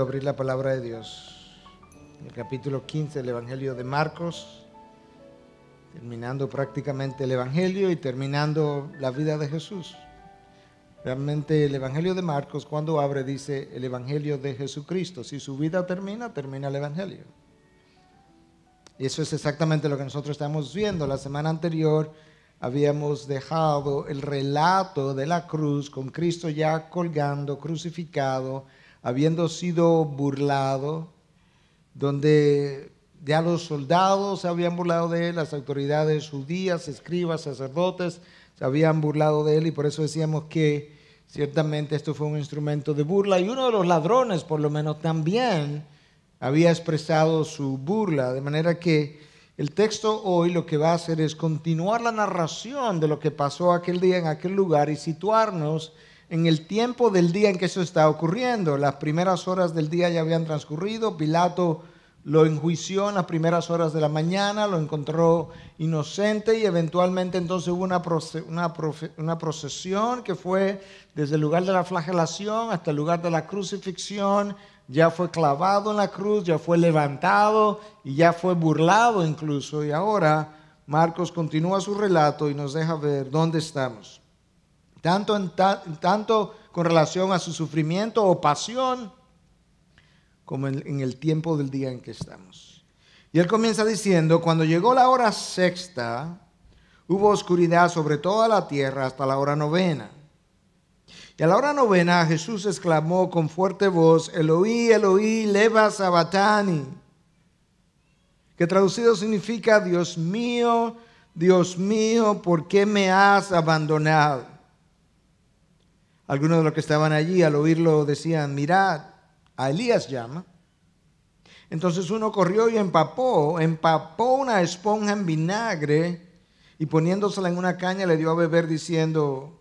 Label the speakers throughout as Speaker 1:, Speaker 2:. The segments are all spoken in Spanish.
Speaker 1: abrir la palabra de Dios. El capítulo 15 del Evangelio de Marcos, terminando prácticamente el Evangelio y terminando la vida de Jesús. Realmente el Evangelio de Marcos cuando abre dice el Evangelio de Jesucristo. Si su vida termina, termina el Evangelio. Y eso es exactamente lo que nosotros estamos viendo. La semana anterior habíamos dejado el relato de la cruz con Cristo ya colgando, crucificado, habiendo sido burlado, donde ya los soldados se habían burlado de él, las autoridades judías, escribas, sacerdotes, se habían burlado de él y por eso decíamos que ciertamente esto fue un instrumento de burla y uno de los ladrones por lo menos también había expresado su burla, de manera que el texto hoy lo que va a hacer es continuar la narración de lo que pasó aquel día en aquel lugar y situarnos en el tiempo del día en que eso está ocurriendo. Las primeras horas del día ya habían transcurrido, Pilato lo enjuició en las primeras horas de la mañana, lo encontró inocente y eventualmente entonces hubo una, una, una, procesión que fue desde el lugar de la flagelación hasta el lugar de la crucifixión, ya fue clavado en la cruz, ya fue levantado y ya fue burlado incluso. Y ahora Marcos continúa su relato y nos deja ver dónde estamos tanto, en tanto con relación a su sufrimiento o pasión, como en, el tiempo del día en que estamos. Y él comienza diciendo, cuando llegó la hora sexta, hubo oscuridad sobre toda la tierra hasta la hora novena. Y a la hora novena Jesús exclamó con fuerte voz, Eloí, Eloí, leva sabatani, que traducido significa, Dios mío, Dios mío, ¿por qué me has abandonado? Algunos de los que estaban allí al oírlo decían, mirad, a Elías llama. Entonces uno corrió y empapó, empapó una esponja en vinagre y poniéndosela en una caña le dio a beber diciendo,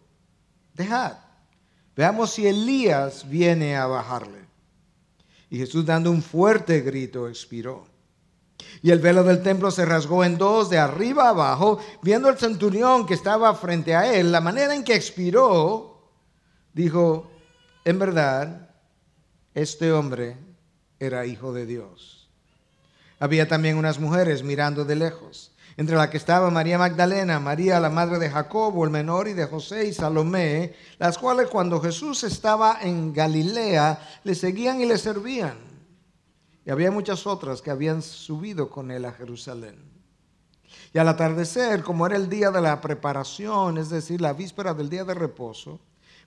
Speaker 1: dejad, veamos si Elías viene a bajarle. Y Jesús dando un fuerte grito expiró. Y el velo del templo se rasgó en dos, de arriba abajo, viendo el centurión que estaba frente a él, la manera en que expiró, dijo, en verdad, este hombre era hijo de Dios. Había también unas mujeres mirando de lejos, entre las que estaba María Magdalena, María la madre de Jacobo, el menor, y de José y Salomé, las cuales cuando Jesús estaba en Galilea le seguían y le servían. Y había muchas otras que habían subido con él a Jerusalén. Y al atardecer, como era el día de la preparación, es decir, la víspera del día de reposo,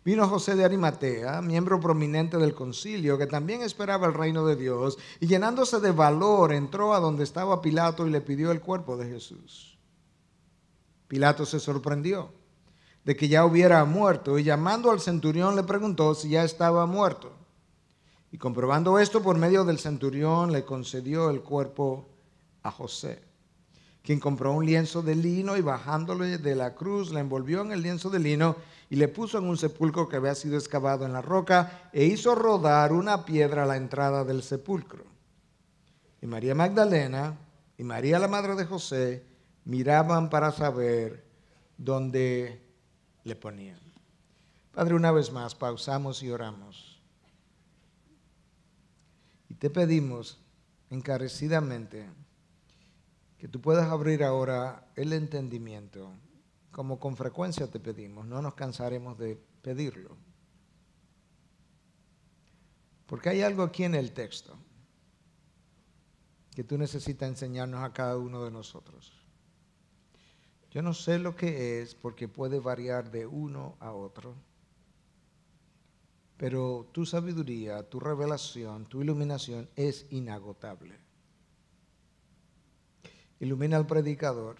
Speaker 1: vino José de Arimatea, miembro prominente del concilio, que también esperaba el reino de Dios, y llenándose de valor entró a donde estaba Pilato y le pidió el cuerpo de Jesús. Pilato se sorprendió de que ya hubiera muerto y llamando al centurión le preguntó si ya estaba muerto. Y comprobando esto por medio del centurión le concedió el cuerpo a José quien compró un lienzo de lino y bajándole de la cruz, la envolvió en el lienzo de lino y le puso en un sepulcro que había sido excavado en la roca e hizo rodar una piedra a la entrada del sepulcro. Y María Magdalena y María la madre de José miraban para saber dónde le ponían. Padre, una vez más, pausamos y oramos. Y te pedimos encarecidamente que tú puedas abrir ahora el entendimiento, como con frecuencia te pedimos, no nos cansaremos de pedirlo. Porque hay algo aquí en el texto que tú necesitas enseñarnos a cada uno de nosotros. Yo no sé lo que es porque puede variar de uno a otro, pero tu sabiduría, tu revelación, tu iluminación es inagotable. Ilumina al predicador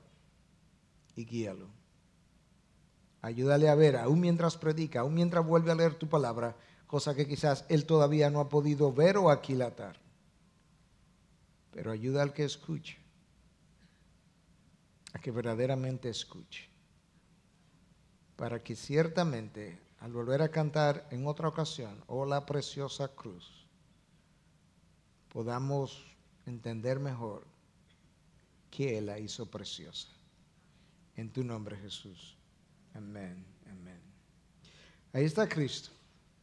Speaker 1: y guíalo. Ayúdale a ver, aún mientras predica, aún mientras vuelve a leer tu palabra, cosa que quizás él todavía no ha podido ver o aquilatar. Pero ayuda al que escuche, a que verdaderamente escuche, para que ciertamente al volver a cantar en otra ocasión, oh la preciosa cruz, podamos entender mejor que la hizo preciosa. En tu nombre, Jesús. Amén, amén. Ahí está Cristo,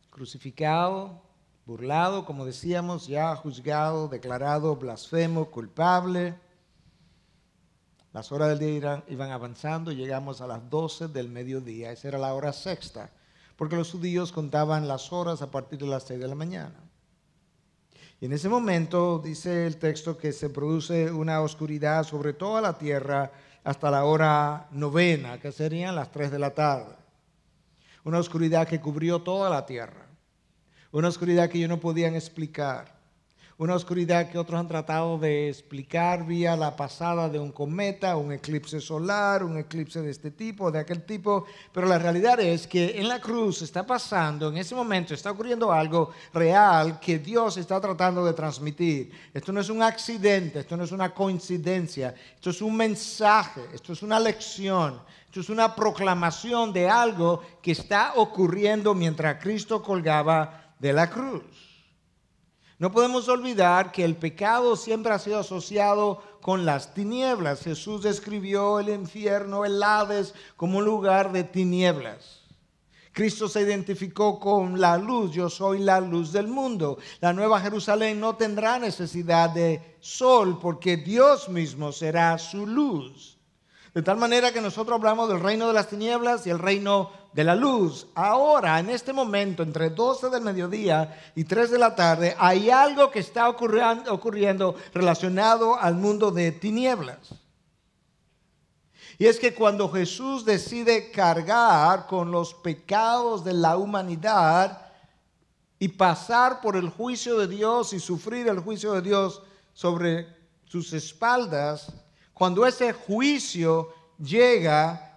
Speaker 1: crucificado, burlado, como decíamos, ya juzgado, declarado blasfemo, culpable. Las horas del día iban avanzando, llegamos a las 12 del mediodía, esa era la hora sexta, porque los judíos contaban las horas a partir de las 6 de la mañana en ese momento dice el texto que se produce una oscuridad sobre toda la tierra hasta la hora novena, que serían las 3 de la tarde. Una oscuridad que cubrió toda la tierra. Una oscuridad que ellos no podían explicar una oscuridad que otros han tratado de explicar vía la pasada de un cometa, un eclipse solar, un eclipse de este tipo, de aquel tipo, pero la realidad es que en la cruz está pasando, en ese momento está ocurriendo algo real que Dios está tratando de transmitir. Esto no es un accidente, esto no es una coincidencia, esto es un mensaje, esto es una lección. Esto es una proclamación de algo que está ocurriendo mientras Cristo colgaba de la cruz. No podemos olvidar que el pecado siempre ha sido asociado con las tinieblas. Jesús describió el infierno, el Hades, como un lugar de tinieblas. Cristo se identificó con la luz, yo soy la luz del mundo. La nueva Jerusalén no tendrá necesidad de sol porque Dios mismo será su luz. De tal manera que nosotros hablamos del reino de las tinieblas y el reino de la luz. Ahora, en este momento, entre 12 del mediodía y 3 de la tarde, hay algo que está ocurriendo, ocurriendo relacionado al mundo de tinieblas. Y es que cuando Jesús decide cargar con los pecados de la humanidad y pasar por el juicio de Dios y sufrir el juicio de Dios sobre sus espaldas, cuando ese juicio llega,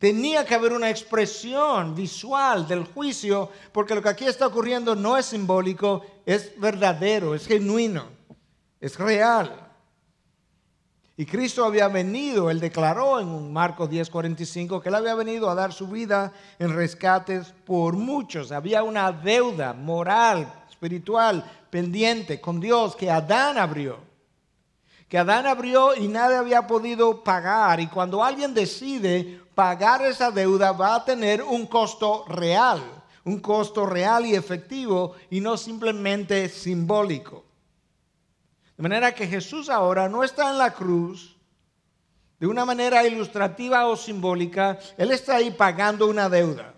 Speaker 1: Tenía que haber una expresión visual del juicio, porque lo que aquí está ocurriendo no es simbólico, es verdadero, es genuino, es real. Y Cristo había venido, él declaró en un Marcos 10:45 que él había venido a dar su vida en rescates por muchos. Había una deuda moral, espiritual, pendiente con Dios que Adán abrió. Que Adán abrió y nadie había podido pagar. Y cuando alguien decide pagar esa deuda va a tener un costo real, un costo real y efectivo y no simplemente simbólico. De manera que Jesús ahora no está en la cruz de una manera ilustrativa o simbólica, Él está ahí pagando una deuda.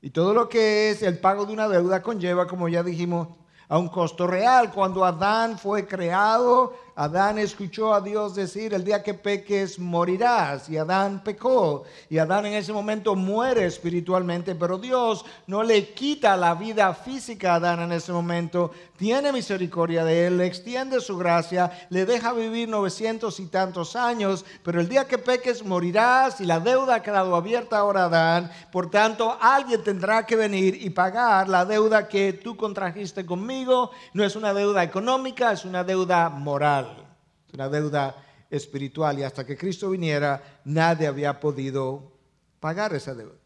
Speaker 1: Y todo lo que es el pago de una deuda conlleva, como ya dijimos, a un costo real. Cuando Adán fue creado, Adán escuchó a Dios decir, el día que peques morirás. Y Adán pecó. Y Adán en ese momento muere espiritualmente, pero Dios no le quita la vida física a Adán en ese momento. Tiene misericordia de él, le extiende su gracia, le deja vivir 900 y tantos años, pero el día que peques morirás y la deuda ha quedado abierta ahora Adán. Por tanto, alguien tendrá que venir y pagar la deuda que tú contrajiste conmigo. No es una deuda económica, es una deuda moral una deuda espiritual y hasta que Cristo viniera nadie había podido pagar esa deuda.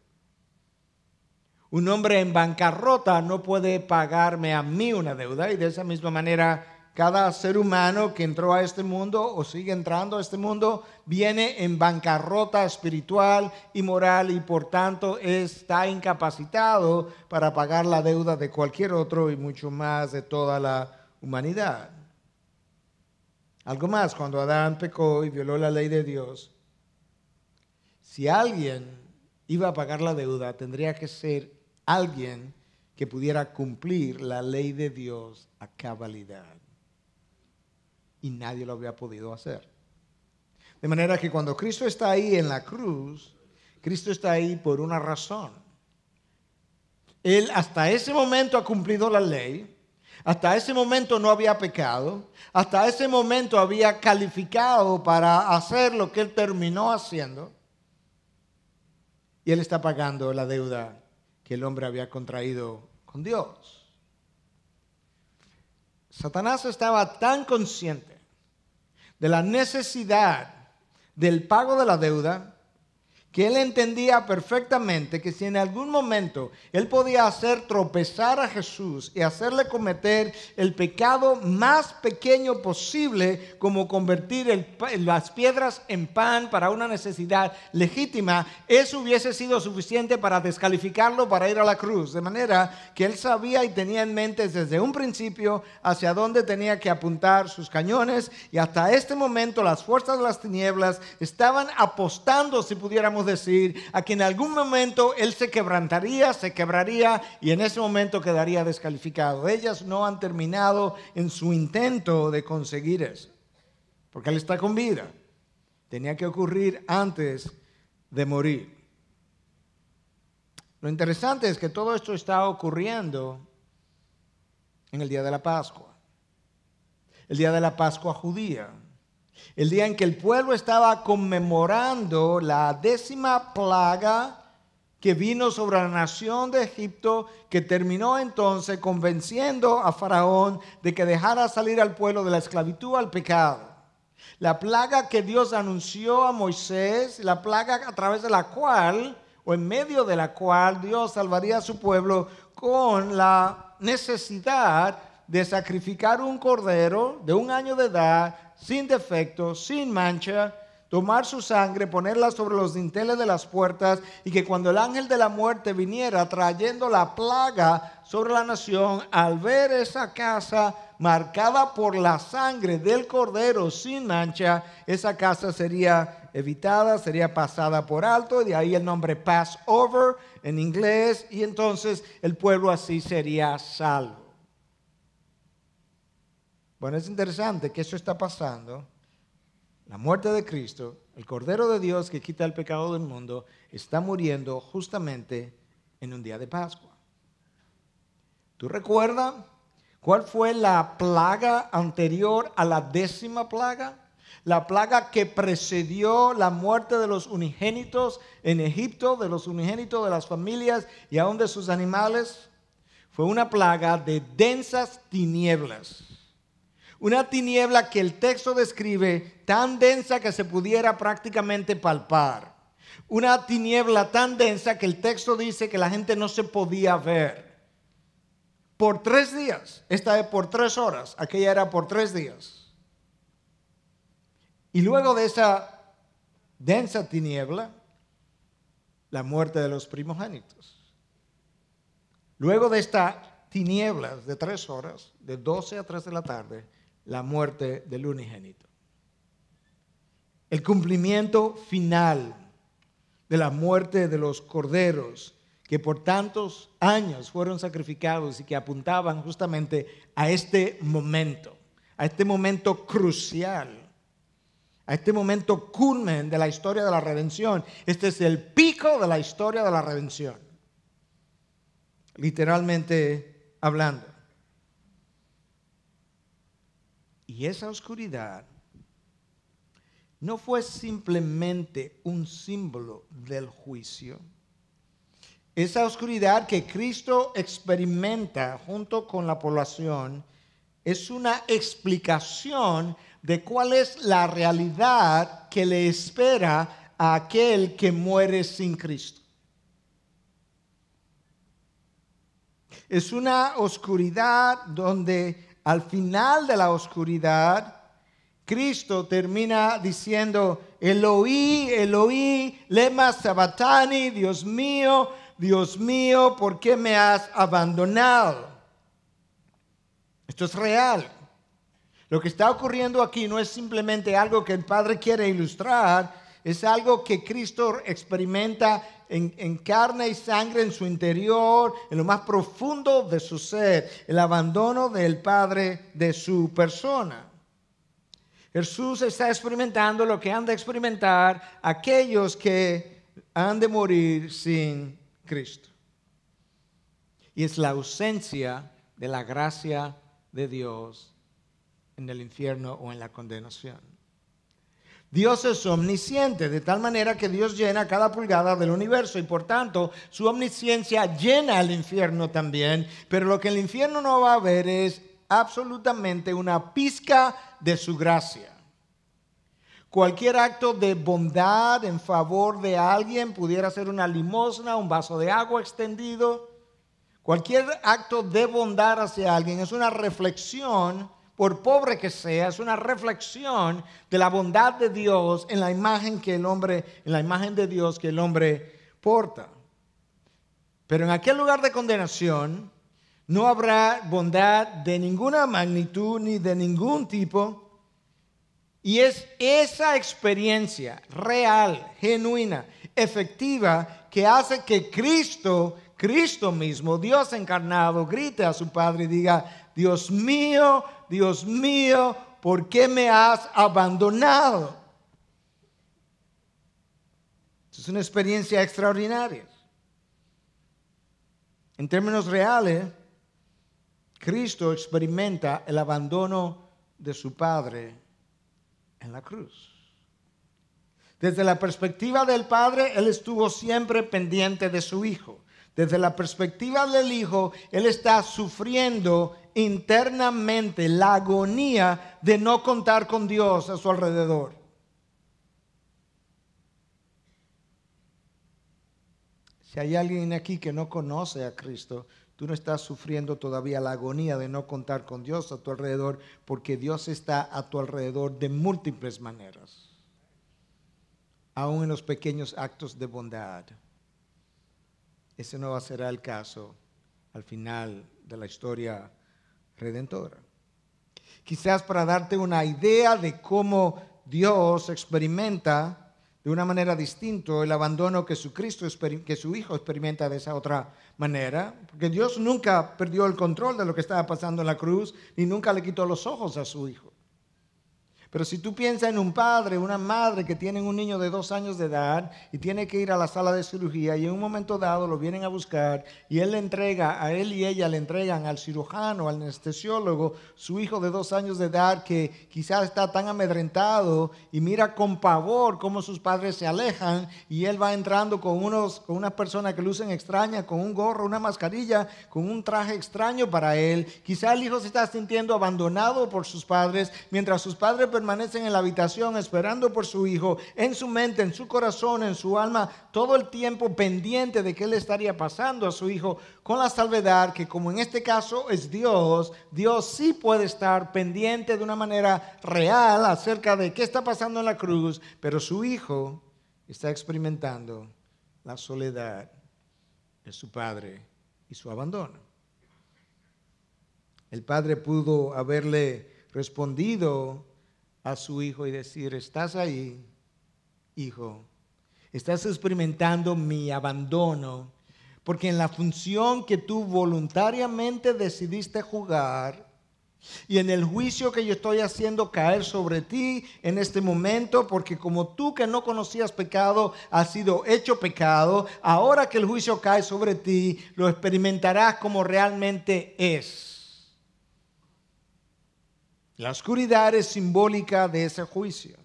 Speaker 1: Un hombre en bancarrota no puede pagarme a mí una deuda y de esa misma manera cada ser humano que entró a este mundo o sigue entrando a este mundo viene en bancarrota espiritual y moral y por tanto está incapacitado para pagar la deuda de cualquier otro y mucho más de toda la humanidad. Algo más, cuando Adán pecó y violó la ley de Dios, si alguien iba a pagar la deuda, tendría que ser alguien que pudiera cumplir la ley de Dios a cabalidad. Y nadie lo había podido hacer. De manera que cuando Cristo está ahí en la cruz, Cristo está ahí por una razón. Él hasta ese momento ha cumplido la ley, hasta ese momento no había pecado. Hasta ese momento había calificado para hacer lo que él terminó haciendo. Y él está pagando la deuda que el hombre había contraído con Dios. Satanás estaba tan consciente de la necesidad del pago de la deuda que él entendía perfectamente que si en algún momento él podía hacer tropezar a Jesús y hacerle cometer el pecado más pequeño posible, como convertir las piedras en pan para una necesidad legítima, eso hubiese sido suficiente para descalificarlo para ir a la cruz. De manera que él sabía y tenía en mente desde un principio hacia dónde tenía que apuntar sus cañones y hasta este momento las fuerzas de las tinieblas estaban apostando, si pudiéramos decir, a que en algún momento él se quebrantaría, se quebraría y en ese momento quedaría descalificado. Ellas no han terminado en su intento de conseguir eso, porque él está con vida. Tenía que ocurrir antes de morir. Lo interesante es que todo esto está ocurriendo en el día de la Pascua, el día de la Pascua judía el día en que el pueblo estaba conmemorando la décima plaga que vino sobre la nación de Egipto, que terminó entonces convenciendo a Faraón de que dejara salir al pueblo de la esclavitud al pecado. La plaga que Dios anunció a Moisés, la plaga a través de la cual, o en medio de la cual Dios salvaría a su pueblo con la necesidad de sacrificar un cordero de un año de edad, sin defecto, sin mancha, tomar su sangre, ponerla sobre los dinteles de las puertas y que cuando el ángel de la muerte viniera trayendo la plaga sobre la nación, al ver esa casa marcada por la sangre del cordero sin mancha, esa casa sería evitada, sería pasada por alto, de ahí el nombre Passover en inglés y entonces el pueblo así sería salvo. Bueno, es interesante que eso está pasando. La muerte de Cristo, el Cordero de Dios que quita el pecado del mundo, está muriendo justamente en un día de Pascua. ¿Tú recuerdas cuál fue la plaga anterior a la décima plaga? la plaga que precedió la muerte de los unigénitos en Egipto, de los unigénitos de las familias y aún de sus animales, fue una plaga de densas tinieblas. Una tiniebla que el texto describe tan densa que se pudiera prácticamente palpar. Una tiniebla tan densa que el texto dice que la gente no se podía ver. Por tres días, esta es por tres horas, aquella era por tres días. Y luego de esa densa tiniebla, la muerte de los primogénitos. Luego de esta tinieblas de tres horas, de 12 a 3 de la tarde, la muerte del unigénito. El cumplimiento final de la muerte de los corderos que por tantos años fueron sacrificados y que apuntaban justamente a este momento, a este momento crucial a este momento culmen de la historia de la redención. Este es el pico de la historia de la redención, literalmente hablando. Y esa oscuridad no fue simplemente un símbolo del juicio. Esa oscuridad que Cristo experimenta junto con la población es una explicación de cuál es la realidad que le espera a aquel que muere sin Cristo. Es una oscuridad donde al final de la oscuridad, Cristo termina diciendo, Eloí, Eloí, lema sabatani, Dios mío, Dios mío, ¿por qué me has abandonado? Esto es real. Lo que está ocurriendo aquí no es simplemente algo que el Padre quiere ilustrar, es algo que Cristo experimenta en, carne y sangre en su interior, en lo más profundo de su ser, el abandono del Padre de su persona. Jesús está experimentando lo que han de experimentar aquellos que han de morir sin Cristo. Y es la ausencia de la gracia de Dios en el infierno o en la condenación. Dios es omnisciente, de tal manera que Dios llena cada pulgada del universo y por tanto su omnisciencia llena el infierno también, pero lo que el infierno no va a ver es absolutamente una pizca de su gracia. Cualquier acto de bondad en favor de alguien pudiera ser una limosna, un vaso de agua extendido. Cualquier acto de bondad hacia alguien es una reflexión por pobre que sea, es una reflexión de la bondad de Dios en la imagen que el hombre, en la imagen de Dios que el hombre porta. Pero en aquel lugar de condenación no habrá bondad de ninguna magnitud ni de ningún tipo. Y es esa experiencia real, genuina, efectiva, que hace que Cristo, Cristo mismo, Dios encarnado, grite a su Padre y diga, Dios mío, Dios mío, ¿por qué me has abandonado? Es una experiencia extraordinaria. En términos reales, Cristo experimenta el abandono de su Padre en la cruz. Desde la perspectiva del Padre, Él estuvo siempre pendiente de su Hijo. Desde la perspectiva del Hijo, Él está sufriendo internamente la agonía de no contar con Dios a su alrededor. Si hay alguien aquí que no conoce a Cristo, tú no estás sufriendo todavía la agonía de no contar con Dios a tu alrededor, porque Dios está a tu alrededor de múltiples maneras, aún en los pequeños actos de bondad. Ese no va a ser el caso al final de la historia redentora. Quizás para darte una idea de cómo Dios experimenta de una manera distinta el abandono que su, que su Hijo experimenta de esa otra manera, porque Dios nunca perdió el control de lo que estaba pasando en la cruz ni nunca le quitó los ojos a su Hijo. Pero si tú piensas en un padre, una madre que tiene un niño de dos años de edad y tiene que ir a la sala de cirugía y en un momento dado lo vienen a buscar y él le entrega, a él y ella le entregan al cirujano, al anestesiólogo, su hijo de dos años de edad que quizás está tan amedrentado y mira con pavor cómo sus padres se alejan y él va entrando con, unos, con unas personas que lucen extrañas, con un gorro, una mascarilla, con un traje extraño para él. Quizás el hijo se está sintiendo abandonado por sus padres mientras sus padres permanecen en la habitación esperando por su hijo, en su mente, en su corazón, en su alma, todo el tiempo pendiente de qué le estaría pasando a su hijo, con la salvedad que como en este caso es Dios, Dios sí puede estar pendiente de una manera real acerca de qué está pasando en la cruz, pero su hijo está experimentando la soledad de su padre y su abandono. El padre pudo haberle respondido a su hijo y decir, estás ahí, hijo, estás experimentando mi abandono, porque en la función que tú voluntariamente decidiste jugar y en el juicio que yo estoy haciendo caer sobre ti en este momento, porque como tú que no conocías pecado, has sido hecho pecado, ahora que el juicio cae sobre ti, lo experimentarás como realmente es. La oscuridad es simbólica de ese juicio.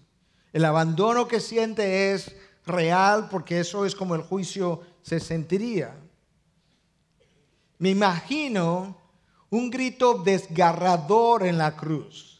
Speaker 1: El abandono que siente es real porque eso es como el juicio se sentiría. Me imagino un grito desgarrador en la cruz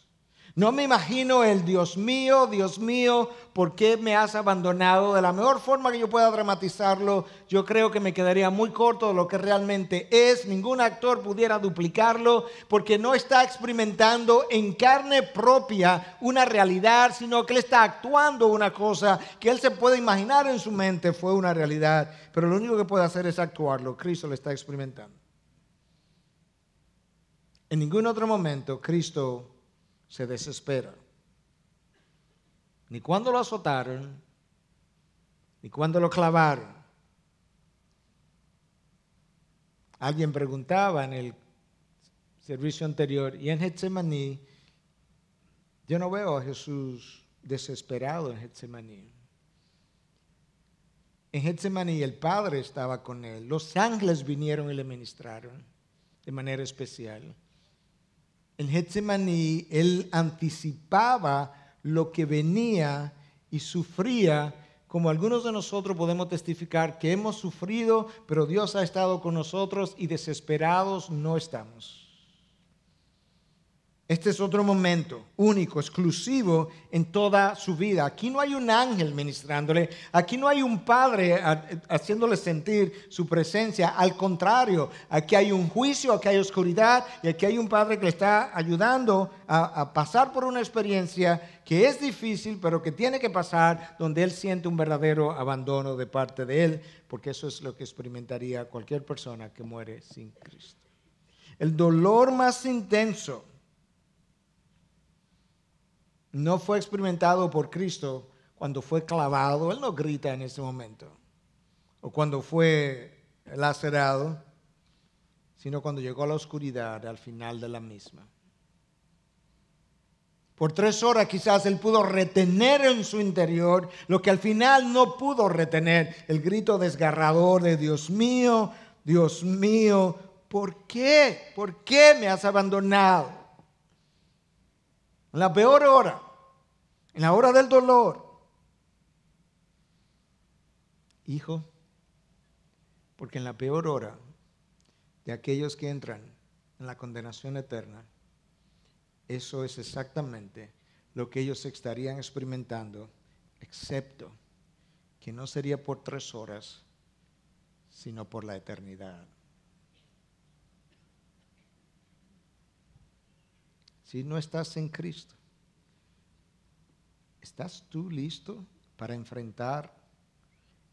Speaker 1: no me imagino el Dios mío, Dios mío, ¿por qué me has abandonado? De la mejor forma que yo pueda dramatizarlo, yo creo que me quedaría muy corto de lo que realmente es. Ningún actor pudiera duplicarlo porque no está experimentando en carne propia una realidad, sino que él está actuando una cosa que él se puede imaginar en su mente fue una realidad, pero lo único que puede hacer es actuarlo. Cristo lo está experimentando. En ningún otro momento Cristo se desespera. Ni cuando lo azotaron, ni cuando lo clavaron. Alguien preguntaba en el servicio anterior, y en Getsemaní, yo no veo a Jesús desesperado en Getsemaní. En Getsemaní el Padre estaba con él, los ángeles vinieron y le ministraron de manera especial en Getsemaní, él anticipaba lo que venía y sufría, como algunos de nosotros podemos testificar que hemos sufrido, pero Dios ha estado con nosotros y desesperados no estamos. Este es otro momento único, exclusivo en toda su vida. Aquí no hay un ángel ministrándole, aquí no hay un padre haciéndole sentir su presencia. Al contrario, aquí hay un juicio, aquí hay oscuridad y aquí hay un padre que le está ayudando a, pasar por una experiencia que es difícil, pero que tiene que pasar, donde él siente un verdadero abandono de parte de él, porque eso es lo que experimentaría cualquier persona que muere sin Cristo. El dolor más intenso no fue experimentado por Cristo cuando fue clavado, Él no grita en ese momento, o cuando fue lacerado, sino cuando llegó a la oscuridad al final de la misma. Por tres horas quizás él pudo retener en su interior lo que al final no pudo retener, el grito desgarrador de Dios mío, Dios mío, ¿por qué? ¿Por qué me has abandonado? en la peor hora, en la hora del dolor. Hijo, porque en la peor hora de aquellos que entran en la condenación eterna, eso es exactamente lo que ellos estarían experimentando, excepto que no sería por tres horas, sino por la eternidad. si no estás en Cristo. ¿Estás tú listo para enfrentar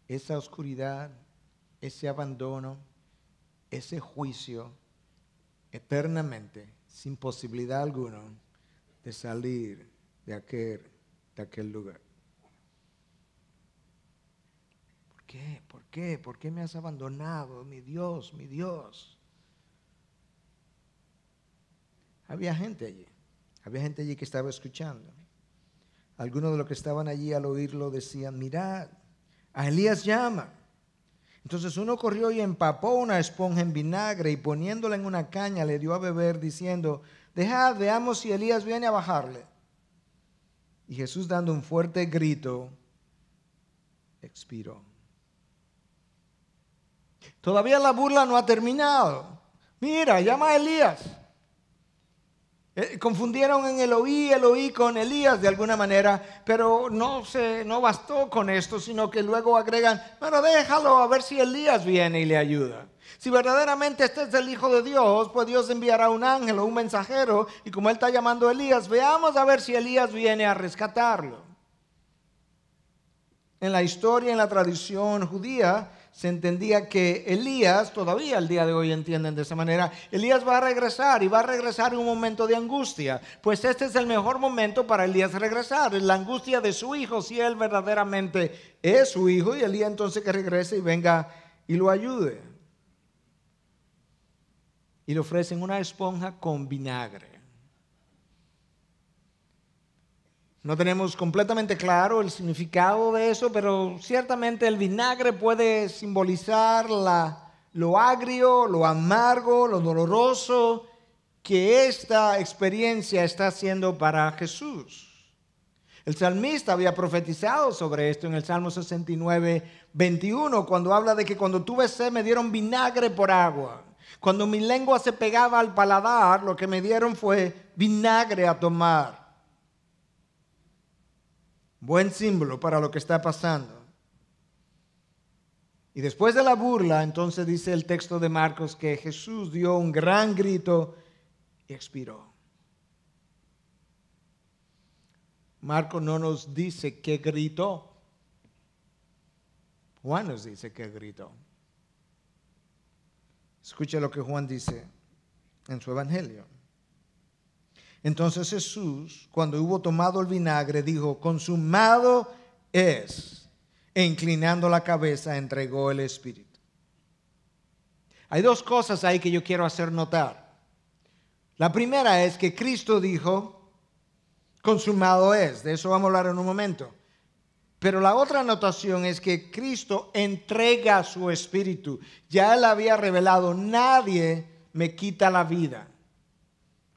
Speaker 1: esa oscuridad, ese abandono, ese juicio eternamente, sin posibilidad alguna de salir de aquel, de aquel lugar? ¿Por qué? ¿Por qué? ¿Por qué me has abandonado, mi Dios, mi Dios? Había gente allí, había gente allí que estaba escuchando. Algunos de los que estaban allí al oírlo decían, mirad, a Elías llama. Entonces uno corrió y empapó una esponja en vinagre y poniéndola en una caña le dio a beber diciendo, dejad, veamos si Elías viene a bajarle. Y Jesús dando un fuerte grito, expiró. Todavía la burla no ha terminado. Mira, llama a Elías. Eh, confundieron en Eloí, Eloí con Elías de alguna manera, pero no, se, no bastó con esto, sino que luego agregan, bueno, déjalo a ver si Elías viene y le ayuda. Si verdaderamente este es el Hijo de Dios, pues Dios enviará un ángel o un mensajero, y como Él está llamando a Elías, veamos a ver si Elías viene a rescatarlo. En la historia, en la tradición judía, se entendía que Elías, todavía el día de hoy entienden de esa manera, Elías va a regresar y va a regresar en un momento de angustia. Pues este es el mejor momento para Elías regresar, la angustia de su hijo, si él verdaderamente es su hijo, y Elías entonces que regrese y venga y lo ayude. Y le ofrecen una esponja con vinagre. No tenemos completamente claro el significado de eso, pero ciertamente el vinagre puede simbolizar la, lo agrio, lo amargo, lo doloroso que esta experiencia está haciendo para Jesús. El salmista había profetizado sobre esto en el Salmo 69, 21, cuando habla de que cuando tuve sed me dieron vinagre por agua. Cuando mi lengua se pegaba al paladar, lo que me dieron fue vinagre a tomar. Buen símbolo para lo que está pasando. Y después de la burla, entonces dice el texto de Marcos que Jesús dio un gran grito y expiró. Marcos no nos dice qué gritó. Juan nos dice qué gritó. Escucha lo que Juan dice en su evangelio. Entonces Jesús, cuando hubo tomado el vinagre, dijo, consumado es. E inclinando la cabeza, entregó el Espíritu. Hay dos cosas ahí que yo quiero hacer notar. La primera es que Cristo dijo, consumado es. De eso vamos a hablar en un momento. Pero la otra anotación es que Cristo entrega su espíritu. Ya él había revelado, nadie me quita la vida.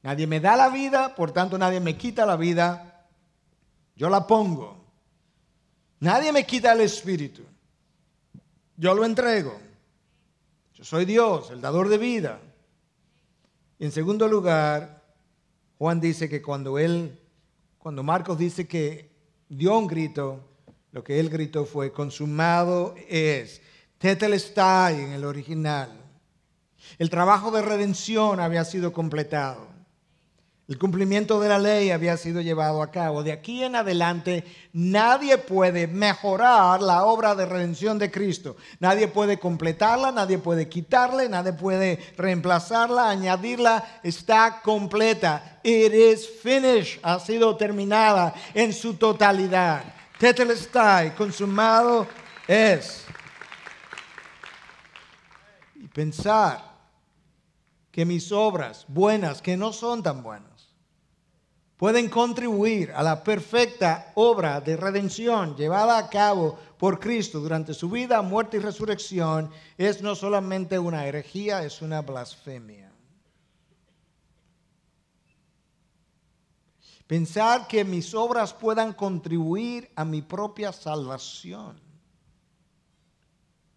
Speaker 1: Nadie me da la vida, por tanto nadie me quita la vida. Yo la pongo. Nadie me quita el espíritu. Yo lo entrego. Yo soy Dios, el dador de vida. Y en segundo lugar, Juan dice que cuando él, cuando Marcos dice que dio un grito, lo que él gritó fue, consumado es, tetelestai en el original. El trabajo de redención había sido completado. El cumplimiento de la ley había sido llevado a cabo. De aquí en adelante nadie puede mejorar la obra de redención de Cristo. Nadie puede completarla, nadie puede quitarle, nadie puede reemplazarla, añadirla. Está completa. It is finished. Ha sido terminada en su totalidad. Tetelestai, consumado es. Y pensar que mis obras buenas, que no son tan buenas, pueden contribuir a la perfecta obra de redención llevada a cabo por Cristo durante su vida, muerte y resurrección, es no solamente una herejía, es una blasfemia. Pensar que mis obras puedan contribuir a mi propia salvación,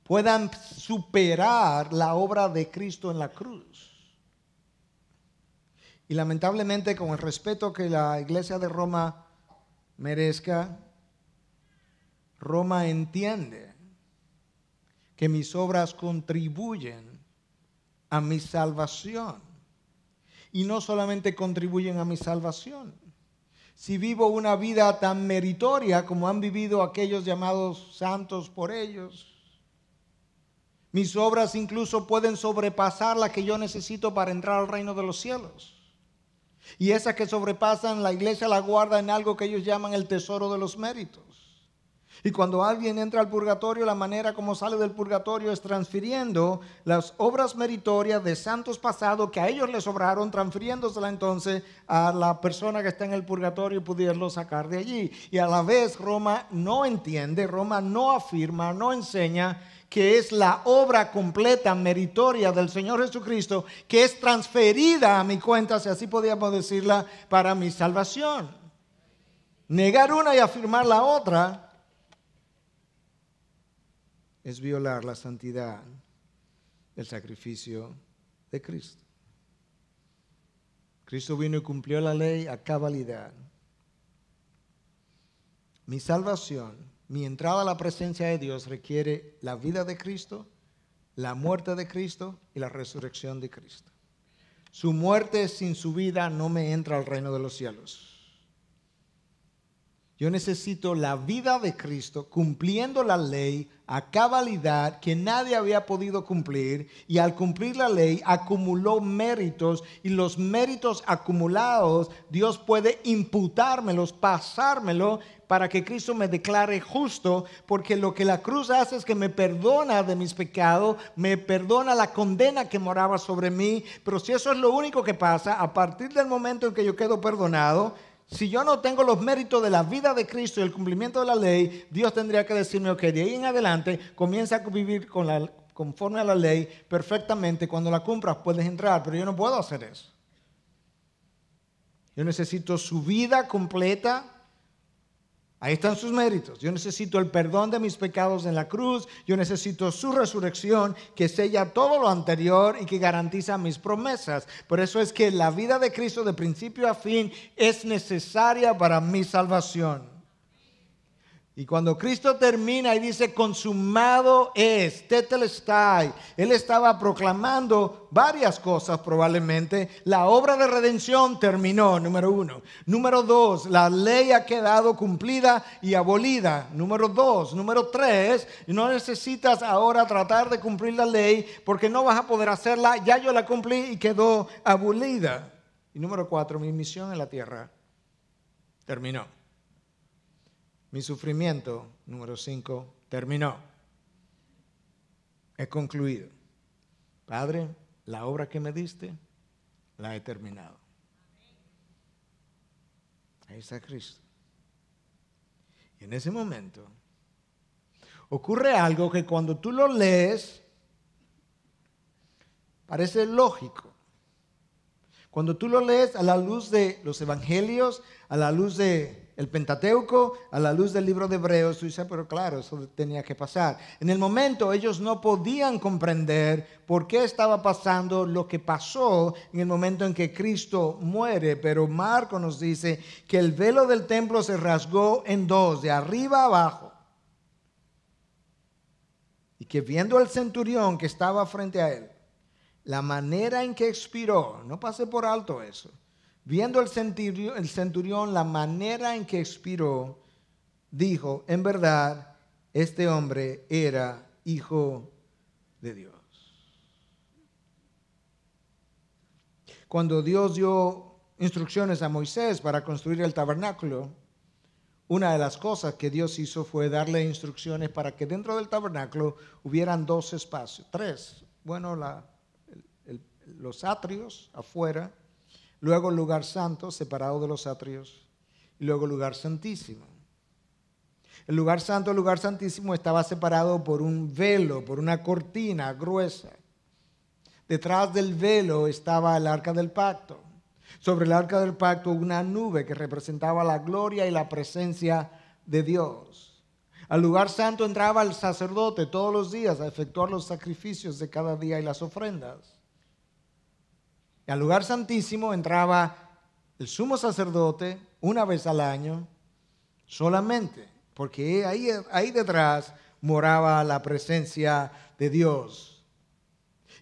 Speaker 1: puedan superar la obra de Cristo en la cruz y lamentablemente, con el respeto que la iglesia de Roma merezca, Roma entiende que mis obras contribuyen a mi salvación. Y no solamente contribuyen a mi salvación. Si vivo una vida tan meritoria como han vivido aquellos llamados santos por ellos, mis obras incluso pueden sobrepasar la que yo necesito para entrar al reino de los cielos. Y esas que sobrepasan, la iglesia la guarda en algo que ellos llaman el tesoro de los méritos. Y cuando alguien entra al purgatorio, la manera como sale del purgatorio es transfiriendo las obras meritorias de santos pasados que a ellos les sobraron, transfiriéndosela entonces a la persona que está en el purgatorio y pudiéndolo sacar de allí. Y a la vez Roma no entiende, Roma no afirma, no enseña que es la obra completa, meritoria del Señor Jesucristo, que es transferida a mi cuenta, si así podíamos decirla, para mi salvación. Negar una y afirmar la otra es violar la santidad del sacrificio de Cristo. Cristo vino y cumplió la ley a cabalidad. Mi salvación mi entrada a la presencia de Dios requiere la vida de Cristo, la muerte de Cristo y la resurrección de Cristo. Su muerte sin su vida no me entra al reino de los cielos. Yo necesito la vida de Cristo cumpliendo la ley a cabalidad que nadie había podido cumplir y al cumplir la ley acumuló méritos y los méritos acumulados Dios puede imputármelos, pasármelos para que Cristo me declare justo, porque lo que la cruz hace es que me perdona de mis pecados, me perdona la condena que moraba sobre mí, pero si eso es lo único que pasa, a partir del momento en que yo quedo perdonado, si yo no tengo los méritos de la vida de Cristo y el cumplimiento de la ley, Dios tendría que decirme, ok, de ahí en adelante comienza a vivir conforme a la ley perfectamente, cuando la cumplas puedes entrar, pero yo no puedo hacer eso. Yo necesito su vida completa, Ahí están sus méritos. Yo necesito el perdón de mis pecados en la cruz. Yo necesito su resurrección que sella todo lo anterior y que garantiza mis promesas. Por eso es que la vida de Cristo de principio a fin es necesaria para mi salvación. Y cuando Cristo termina y dice, consumado es, tetelestai, él estaba proclamando varias cosas probablemente. La obra de redención terminó, número uno. Número dos, la ley ha quedado cumplida y abolida. Número dos. Número tres, no necesitas ahora tratar de cumplir la ley porque no vas a poder hacerla. Ya yo la cumplí y quedó abolida. Y número cuatro, mi misión en la tierra terminó. Mi sufrimiento, número 5, terminó. He concluido. Padre, la obra que me diste, la he terminado. Ahí está Cristo. Y en ese momento ocurre algo que cuando tú lo lees parece lógico. Cuando tú lo lees a la luz de los evangelios, a la luz de el Pentateuco a la luz del libro de Hebreos, dice, ah, pero claro, eso tenía que pasar. En el momento ellos no podían comprender por qué estaba pasando lo que pasó en el momento en que Cristo muere, pero Marco nos dice que el velo del templo se rasgó en dos, de arriba a abajo. Y que viendo al centurión que estaba frente a él, la manera en que expiró, no pase por alto eso Viendo el centurión, la manera en que expiró, dijo, en verdad, este hombre era hijo de Dios. Cuando Dios dio instrucciones a Moisés para construir el tabernáculo, una de las cosas que Dios hizo fue darle instrucciones para que dentro del tabernáculo hubieran dos espacios, tres. Bueno, los atrios afuera luego el lugar santo separado de los atrios, y luego el lugar santísimo. El lugar santo, el lugar santísimo estaba separado por un velo, por una cortina gruesa. Detrás del velo estaba el arca del pacto. Sobre el arca del pacto una nube que representaba la gloria y la presencia de Dios. Al lugar santo entraba el sacerdote todos los días a efectuar los sacrificios de cada día y las ofrendas al lugar santísimo entraba el sumo sacerdote una vez al año solamente, porque ahí, ahí detrás moraba la presencia de Dios.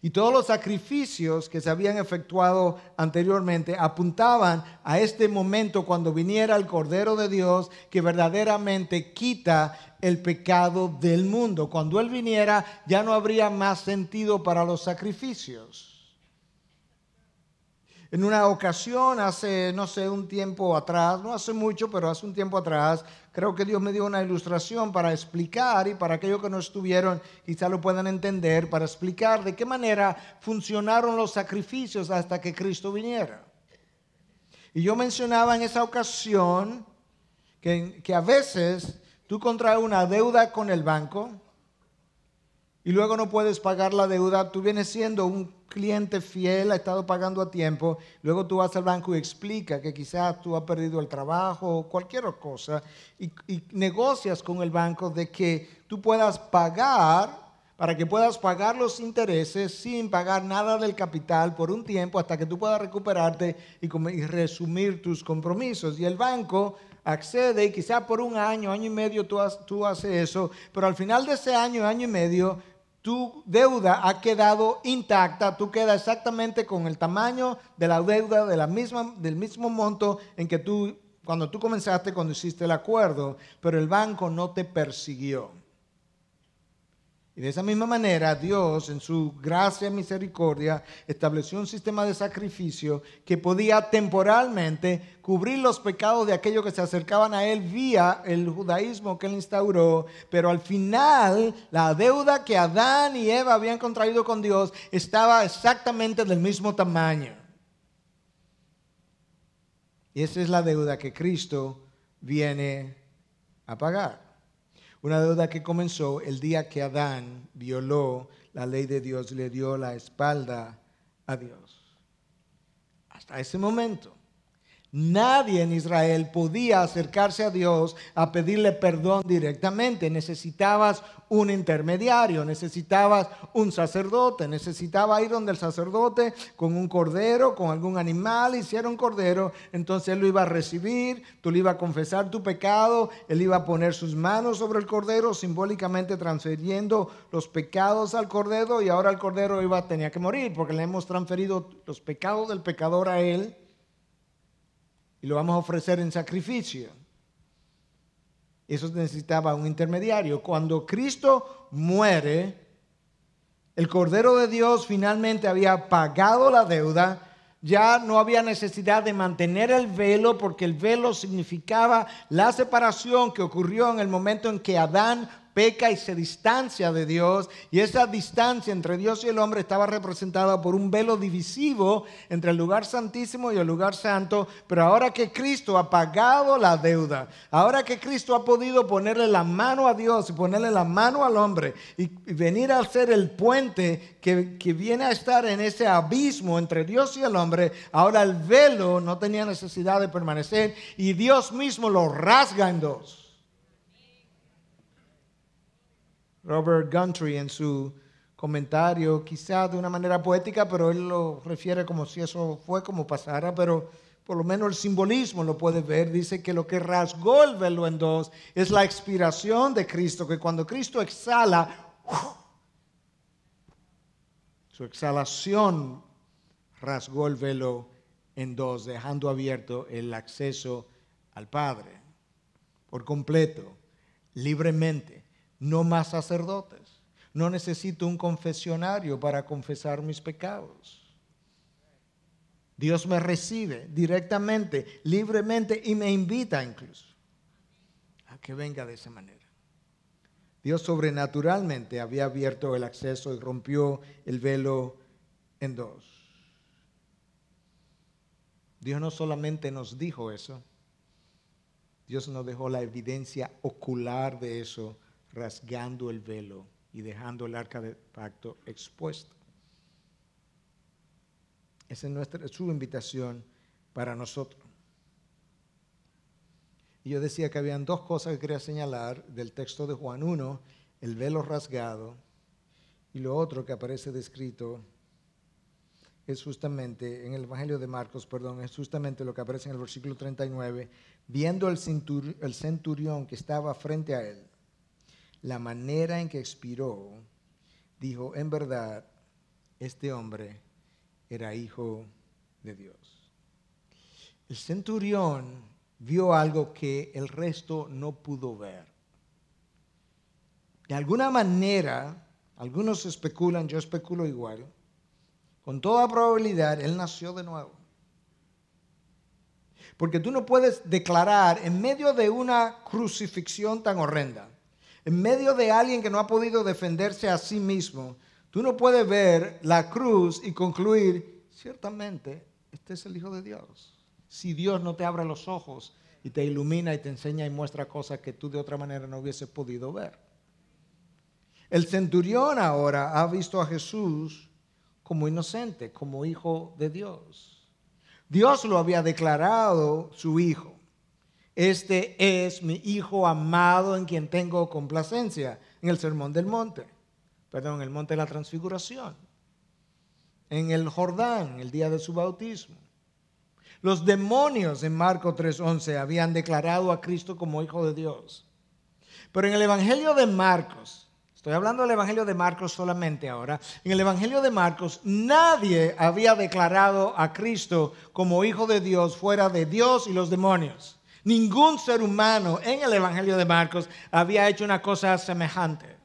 Speaker 1: Y todos los sacrificios que se habían efectuado anteriormente apuntaban a este momento cuando viniera el Cordero de Dios que verdaderamente quita el pecado del mundo. Cuando Él viniera ya no habría más sentido para los sacrificios. En una ocasión, hace, no sé, un tiempo atrás, no hace mucho, pero hace un tiempo atrás, creo que Dios me dio una ilustración para explicar y para aquellos que no estuvieron, quizá lo puedan entender, para explicar de qué manera funcionaron los sacrificios hasta que Cristo viniera. Y yo mencionaba en esa ocasión que, que a veces tú contraes una deuda con el banco y luego no puedes pagar la deuda, tú vienes siendo un cliente fiel, ha estado pagando a tiempo, luego tú vas al banco y explica que quizás tú has perdido el trabajo o cualquier cosa y, negocias con el banco de que tú puedas pagar para que puedas pagar los intereses sin pagar nada del capital por un tiempo hasta que tú puedas recuperarte y, resumir tus compromisos. Y el banco accede y quizás por un año, año y medio tú, tú haces eso, pero al final de ese año, año y medio, tu deuda ha quedado intacta, tú quedas exactamente con el tamaño de la deuda de la misma, del mismo monto en que tú, cuando tú comenzaste, cuando hiciste el acuerdo, pero el banco no te persiguió. Y de esa misma manera, Dios, en su gracia y misericordia, estableció un sistema de sacrificio que podía temporalmente cubrir los pecados de aquellos que se acercaban a Él vía el judaísmo que Él instauró. Pero al final, la deuda que Adán y Eva habían contraído con Dios estaba exactamente del mismo tamaño. Y esa es la deuda que Cristo viene a pagar. Una deuda que comenzó el día que Adán violó la ley de Dios, le dio la espalda a Dios. Hasta ese momento. Nadie en Israel podía acercarse a Dios a pedirle perdón directamente. Necesitabas un intermediario, necesitabas un sacerdote, necesitaba ir donde el sacerdote con un cordero, con algún animal, hiciera un cordero, entonces él lo iba a recibir, tú le iba a confesar tu pecado, él iba a poner sus manos sobre el cordero, simbólicamente transfiriendo los pecados al cordero y ahora el cordero iba tenía que morir porque le hemos transferido los pecados del pecador a él lo vamos a ofrecer en sacrificio. Eso necesitaba un intermediario. Cuando Cristo muere, el Cordero de Dios finalmente había pagado la deuda, ya no había necesidad de mantener el velo porque el velo significaba la separación que ocurrió en el momento en que Adán peca y se distancia de Dios. Y esa distancia entre Dios y el hombre estaba representada por un velo divisivo entre el lugar santísimo y el lugar santo. Pero ahora que Cristo ha pagado la deuda, ahora que Cristo ha podido ponerle la mano a Dios y ponerle la mano al hombre y, venir a ser el puente que, que viene a estar en ese abismo entre Dios y el hombre, ahora el velo no tenía necesidad de permanecer y Dios mismo lo rasga en dos. Robert Guntry en su comentario, quizá de una manera poética, pero él lo refiere como si eso fue como pasara, pero por lo menos el simbolismo lo puede ver, dice que lo que rasgó el velo en dos es la expiración de Cristo, que cuando Cristo exhala, su exhalación rasgó el velo en dos, dejando abierto el acceso al Padre por completo, libremente no más sacerdotes. No necesito un confesionario para confesar mis pecados. Dios me recibe directamente, libremente y me invita incluso a que venga de esa manera. Dios sobrenaturalmente había abierto el acceso y rompió el velo en dos. Dios no solamente nos dijo eso, Dios nos dejó la evidencia ocular de eso rasgando el velo y dejando el arca de pacto expuesto Esa es nuestra, su invitación para nosotros. Y yo decía que habían dos cosas que quería señalar del texto de Juan 1, el velo rasgado, y lo otro que aparece descrito es justamente, en el Evangelio de Marcos, perdón, es justamente lo que aparece en el versículo 39, viendo el, centurión que estaba frente a él, la manera en que expiró, dijo, en verdad, este hombre era hijo de Dios. El centurión vio algo que el resto no pudo ver. De alguna manera, algunos especulan, yo especulo igual, con toda probabilidad, él nació de nuevo. Porque tú no puedes declarar en medio de una crucifixión tan horrenda, en medio de alguien que no ha podido defenderse a sí mismo, tú no puedes ver la cruz y concluir, ciertamente, este es el Hijo de Dios. Si Dios no te abre los ojos y te ilumina y te enseña y muestra cosas que tú de otra manera no hubieses podido ver. El centurión ahora ha visto a Jesús como inocente, como hijo de Dios. Dios lo había declarado su hijo. Este es mi Hijo amado en quien tengo complacencia, en el Sermón del Monte, perdón, en el Monte de la Transfiguración, en el Jordán, el día de su bautismo. Los demonios en Marco 3:11 habían declarado a Cristo como Hijo de Dios. Pero en el Evangelio de Marcos, estoy hablando del Evangelio de Marcos solamente ahora, en el Evangelio de Marcos nadie había declarado a Cristo como Hijo de Dios fuera de Dios y los demonios. Ningún ser humano en el Evangelio de Marcos había hecho una cosa semejante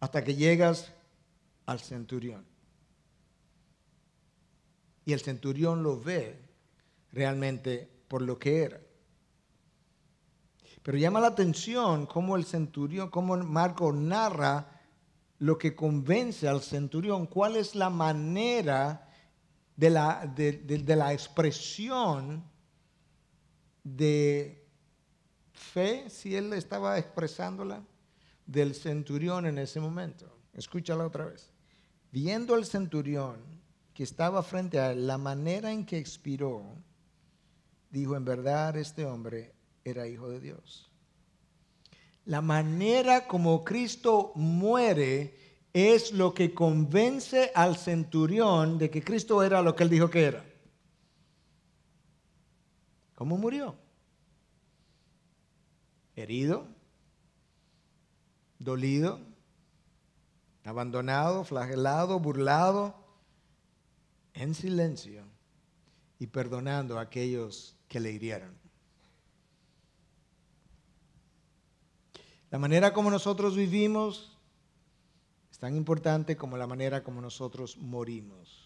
Speaker 1: hasta que llegas al centurión. Y el centurión lo ve realmente por lo que era. Pero llama la atención cómo el centurión, cómo Marcos narra lo que convence al centurión, cuál es la manera de la, de la expresión de fe, si él estaba expresándola, del centurión en ese momento. Escúchala otra vez. Viendo al centurión que estaba frente a él, la manera en que expiró, dijo, en verdad este hombre era hijo de Dios. La manera como Cristo muere es lo que convence al centurión de que Cristo era lo que él dijo que era. ¿Cómo murió? Herido, dolido, abandonado, flagelado, burlado, en silencio y perdonando a aquellos que le hirieron. La manera como nosotros vivimos es tan importante como la manera como nosotros morimos.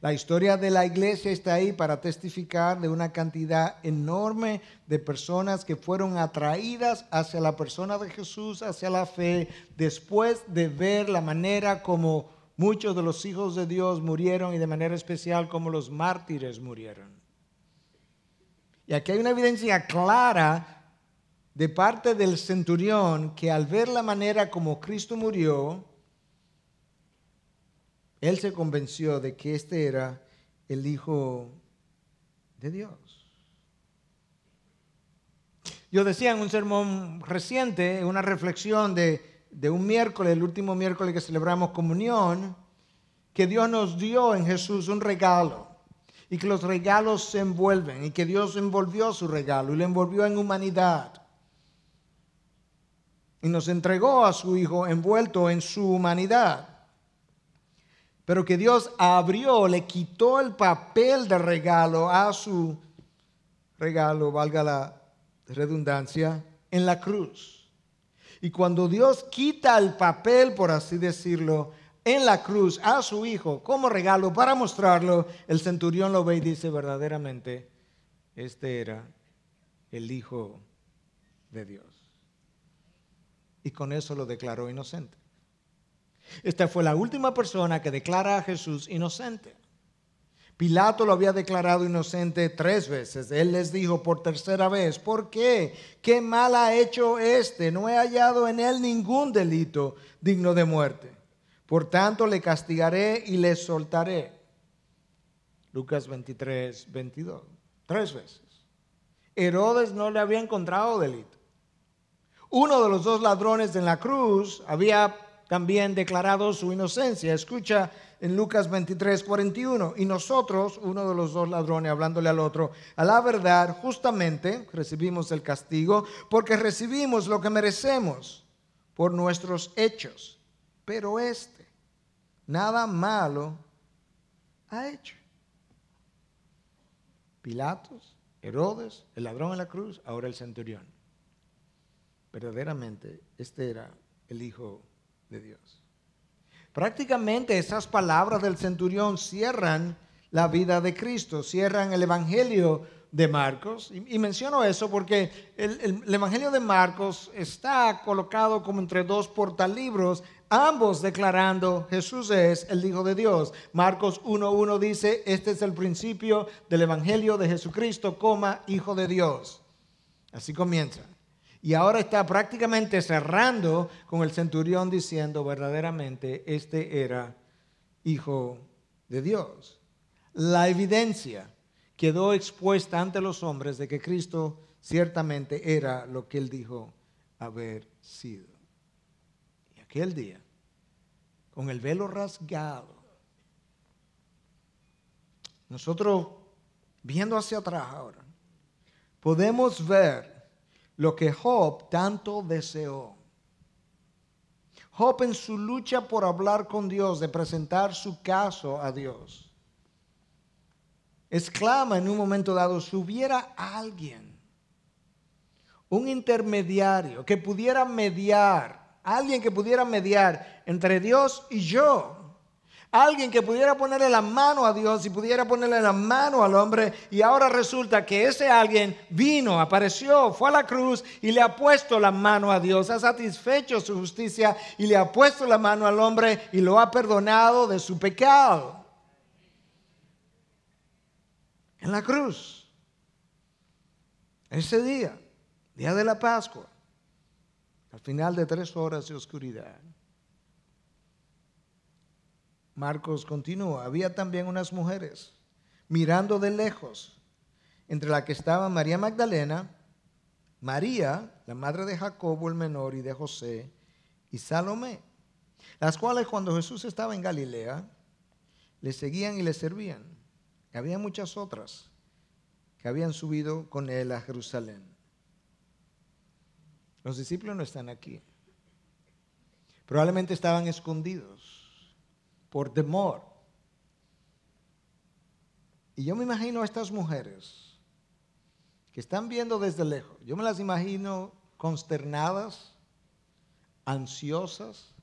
Speaker 1: La historia de la iglesia está ahí para testificar de una cantidad enorme de personas que fueron atraídas hacia la persona de Jesús, hacia la fe, después de ver la manera como muchos de los hijos de Dios murieron y de manera especial como los mártires murieron. Y aquí hay una evidencia clara de parte del centurión que al ver la manera como Cristo murió, él se convenció de que este era el Hijo de Dios. Yo decía en un sermón reciente, en una reflexión de, de un miércoles, el último miércoles que celebramos comunión, que Dios nos dio en Jesús un regalo y que los regalos se envuelven y que Dios envolvió su regalo y lo envolvió en humanidad y nos entregó a su Hijo envuelto en su humanidad pero que Dios abrió, le quitó el papel de regalo a su regalo, valga la redundancia, en la cruz. Y cuando Dios quita el papel, por así decirlo, en la cruz a su hijo como regalo para mostrarlo, el centurión lo ve y dice verdaderamente, este era el hijo de Dios. Y con eso lo declaró inocente. Esta fue la última persona que declara a Jesús inocente. Pilato lo había declarado inocente tres veces. Él les dijo por tercera vez, ¿por qué? ¿Qué mal ha hecho este? No he hallado en él ningún delito digno de muerte. Por tanto, le castigaré y le soltaré. Lucas 23, 22. Tres veces. Herodes no le había encontrado delito. Uno de los dos ladrones en la cruz había también declarado su inocencia. Escucha en Lucas 23, 41. Y nosotros, uno de los dos ladrones, hablándole al otro, a la verdad, justamente recibimos el castigo porque recibimos lo que merecemos por nuestros hechos. Pero este, nada malo ha hecho. Pilatos, Herodes, el ladrón en la cruz, ahora el centurión. Verdaderamente, este era el hijo Dios. Prácticamente esas palabras del centurión cierran la vida de Cristo, cierran el Evangelio de Marcos. Y, menciono eso porque el, Evangelio de Marcos está colocado como entre dos portalibros, ambos declarando Jesús es el Hijo de Dios. Marcos 1.1 dice, este es el principio del Evangelio de Jesucristo, coma, Hijo de Dios. Así comienza. Y ahora está prácticamente cerrando con el centurión diciendo verdaderamente, este era hijo de Dios. La evidencia quedó expuesta ante los hombres de que Cristo ciertamente era lo que él dijo haber sido. Y aquel día, con el velo rasgado, nosotros, viendo hacia atrás ahora, podemos ver lo que Job tanto deseó. Job en su lucha por hablar con Dios, de presentar su caso a Dios, exclama en un momento dado, si hubiera alguien, un intermediario que pudiera mediar, alguien que pudiera mediar entre Dios y yo, alguien que pudiera ponerle la mano a Dios y pudiera ponerle la mano al hombre. Y ahora resulta que ese alguien vino, apareció, fue a la cruz y le ha puesto la mano a Dios, ha satisfecho su justicia y le ha puesto la mano al hombre y lo ha perdonado de su pecado. En la cruz, ese día, día de la Pascua, al final de tres horas de oscuridad. Marcos continúa, había también unas mujeres mirando de lejos, entre las que estaba María Magdalena, María, la madre de Jacobo el menor y de José, y Salomé, las cuales cuando Jesús estaba en Galilea, le seguían y le servían. había muchas otras que habían subido con él a Jerusalén. Los discípulos no están aquí. Probablemente estaban escondidos por temor. Y yo me imagino a estas mujeres que están viendo desde lejos, yo me las imagino consternadas, ansiosas,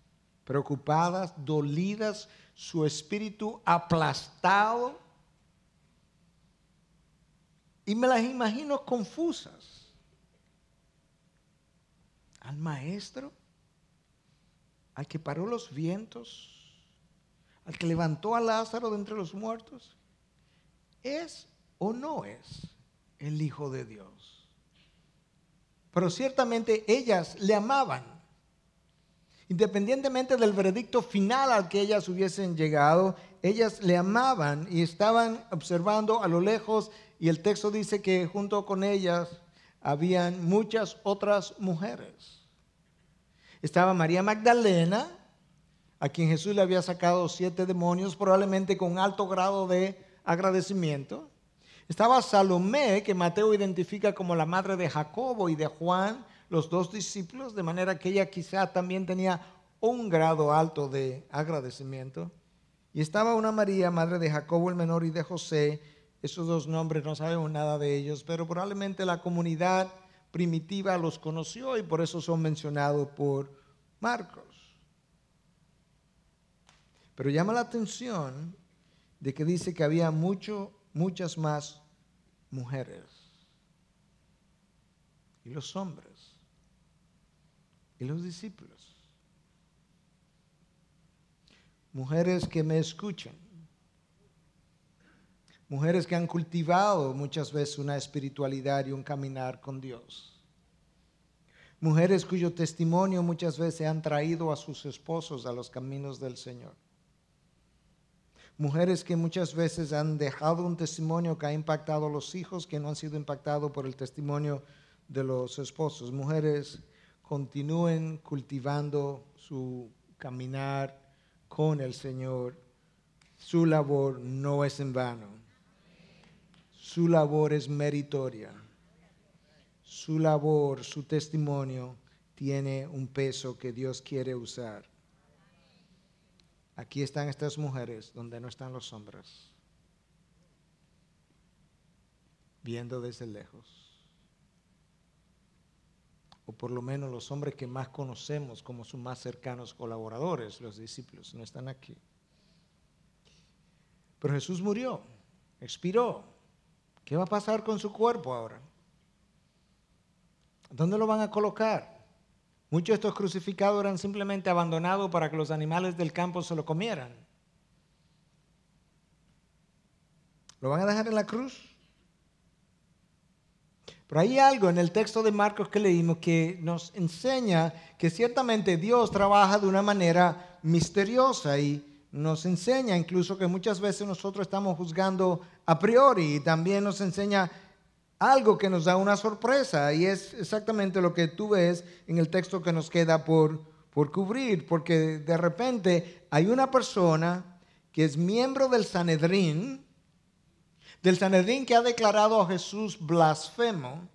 Speaker 1: preocupadas, dolidas, su espíritu aplastado. Y me las imagino confusas. Al maestro, al que paró los vientos, el que levantó a Lázaro de entre los muertos? ¿Es o no es el Hijo de Dios? Pero ciertamente ellas le amaban, independientemente del veredicto final al que ellas hubiesen llegado, ellas le amaban y estaban observando a lo lejos y el texto dice que junto con ellas habían muchas otras mujeres. Estaba María Magdalena, a quien Jesús le había sacado siete demonios, probablemente con alto grado de agradecimiento. Estaba Salomé, que Mateo identifica como la madre de Jacobo y de Juan, los dos discípulos, de manera que ella quizá también tenía un grado alto de agradecimiento. Y estaba una María, madre de Jacobo el menor y de José. Esos dos nombres no sabemos nada de ellos, pero probablemente la comunidad primitiva los conoció y por eso son mencionados por Marcos. Pero llama la atención de que dice que había mucho, muchas más mujeres. Y los hombres. Y los discípulos. Mujeres que me escuchan. Mujeres que han cultivado muchas veces una espiritualidad y un caminar con Dios mujeres cuyo testimonio muchas veces han traído a sus esposos a los caminos del Señor mujeres que muchas veces han dejado un testimonio que ha impactado a los hijos que no han sido impactados por el testimonio de los esposos. Mujeres, continúen cultivando su caminar con el Señor. Su labor no es en vano. Su labor es meritoria. Su labor, su testimonio tiene un peso que Dios quiere usar. Aquí están estas mujeres donde no están los hombres, viendo desde lejos. O por lo menos los hombres que más conocemos como sus más cercanos colaboradores, los discípulos, no están aquí. Pero Jesús murió, expiró. ¿Qué va a pasar con su cuerpo ahora? ¿Dónde lo van a colocar? Muchos de estos crucificados eran simplemente abandonados para que los animales del campo se lo comieran. ¿Lo van a dejar en la cruz? Pero hay algo en el texto de Marcos que leímos que nos enseña que ciertamente Dios trabaja de una manera misteriosa y nos enseña incluso que muchas veces nosotros estamos juzgando a priori y también nos enseña algo que nos da una sorpresa y es exactamente lo que tú ves en el texto que nos queda por, por cubrir, porque de repente hay una persona que es miembro del Sanedrín, del Sanedrín que ha declarado a Jesús blasfemo,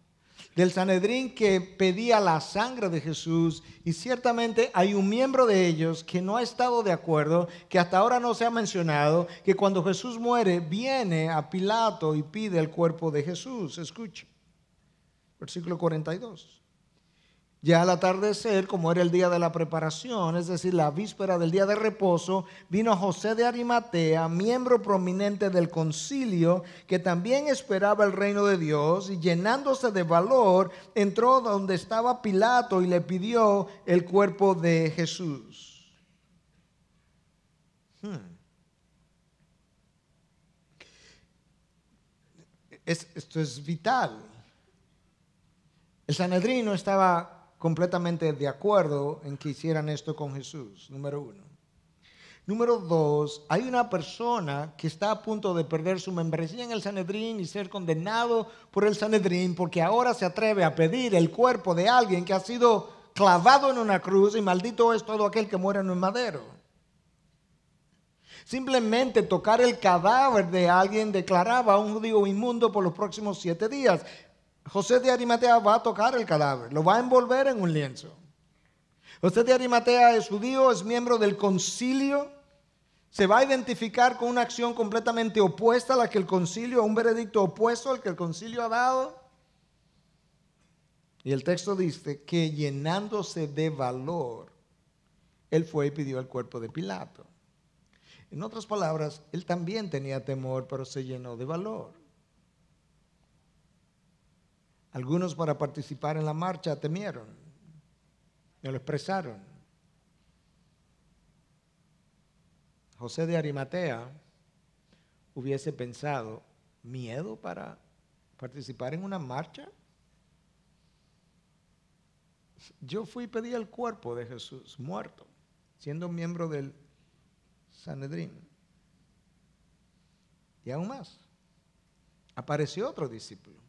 Speaker 1: del Sanedrín que pedía la sangre de Jesús y ciertamente hay un miembro de ellos que no ha estado de acuerdo, que hasta ahora no se ha mencionado, que cuando Jesús muere viene a Pilato y pide el cuerpo de Jesús. Escuche, versículo 42. Ya al atardecer, como era el día de la preparación, es decir, la víspera del día de reposo, vino José de Arimatea, miembro prominente del concilio, que también esperaba el reino de Dios, y llenándose de valor, entró donde estaba Pilato y le pidió el cuerpo de Jesús. Hmm. esto es vital. El Sanedrino estaba completamente de acuerdo en que hicieran esto con Jesús, número uno. Número dos, hay una persona que está a punto de perder su membresía en el Sanedrín y ser condenado por el Sanedrín porque ahora se atreve a pedir el cuerpo de alguien que ha sido clavado en una cruz y maldito es todo aquel que muere en un madero. Simplemente tocar el cadáver de alguien declaraba a un judío inmundo por los próximos siete días. José de Arimatea va a tocar el cadáver, lo va a envolver en un lienzo. José de Arimatea es judío, es miembro del concilio, se va a identificar con una acción completamente opuesta a la que el concilio, a un veredicto opuesto al que el concilio ha dado. Y el texto dice que llenándose de valor, él fue y pidió el cuerpo de Pilato. En otras palabras, él también tenía temor, pero se llenó de valor. Algunos para participar en la marcha temieron, me lo expresaron. José de Arimatea hubiese pensado, ¿miedo para participar en una marcha? Yo fui y pedí el cuerpo de Jesús muerto, siendo miembro del Sanedrín. Y aún más, apareció otro discípulo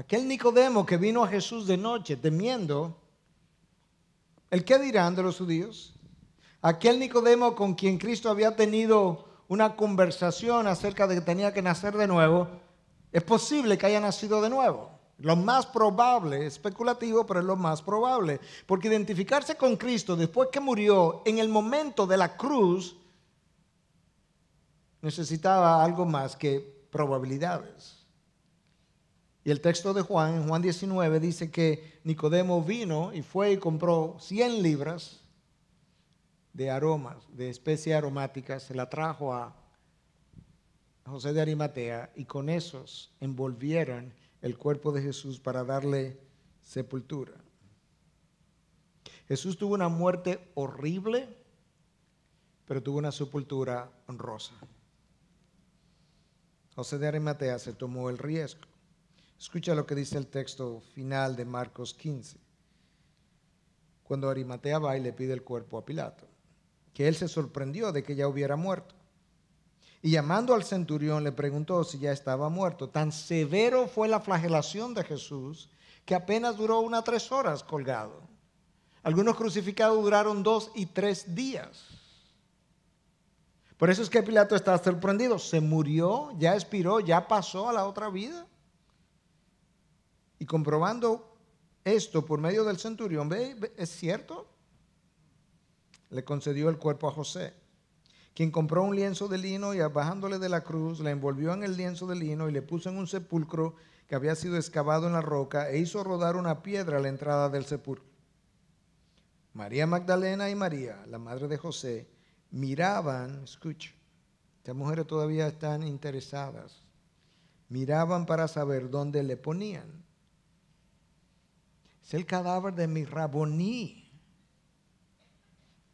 Speaker 1: Aquel Nicodemo que vino a Jesús de noche temiendo, ¿el qué dirán de los judíos? Aquel Nicodemo con quien Cristo había tenido una conversación acerca de que tenía que nacer de nuevo, es posible que haya nacido de nuevo. Lo más probable, especulativo, pero es lo más probable. Porque identificarse con Cristo después que murió, en el momento de la cruz, necesitaba algo más que probabilidades. Y el texto de Juan, en Juan 19, dice que Nicodemo vino y fue y compró 100 libras de aromas, de especies aromáticas, se la trajo a José de Arimatea y con esos envolvieron el cuerpo de Jesús para darle sepultura. Jesús tuvo una muerte horrible, pero tuvo una sepultura honrosa. José de Arimatea se tomó el riesgo. Escucha lo que dice el texto final de Marcos 15, cuando Arimatea va y le pide el cuerpo a Pilato, que él se sorprendió de que ya hubiera muerto. Y llamando al centurión le preguntó si ya estaba muerto. Tan severo fue la flagelación de Jesús que apenas duró unas tres horas colgado. Algunos crucificados duraron dos y tres días. Por eso es que Pilato está sorprendido. Se murió, ya expiró, ya pasó a la otra vida. Y comprobando esto por medio del centurión, ¿ve? ¿Es cierto? Le concedió el cuerpo a José, quien compró un lienzo de lino y bajándole de la cruz, la envolvió en el lienzo de lino y le puso en un sepulcro que había sido excavado en la roca e hizo rodar una piedra a la entrada del sepulcro. María Magdalena y María, la madre de José, miraban, escucha, estas mujeres todavía están interesadas, miraban para saber dónde le ponían. Es el cadáver de mi raboní.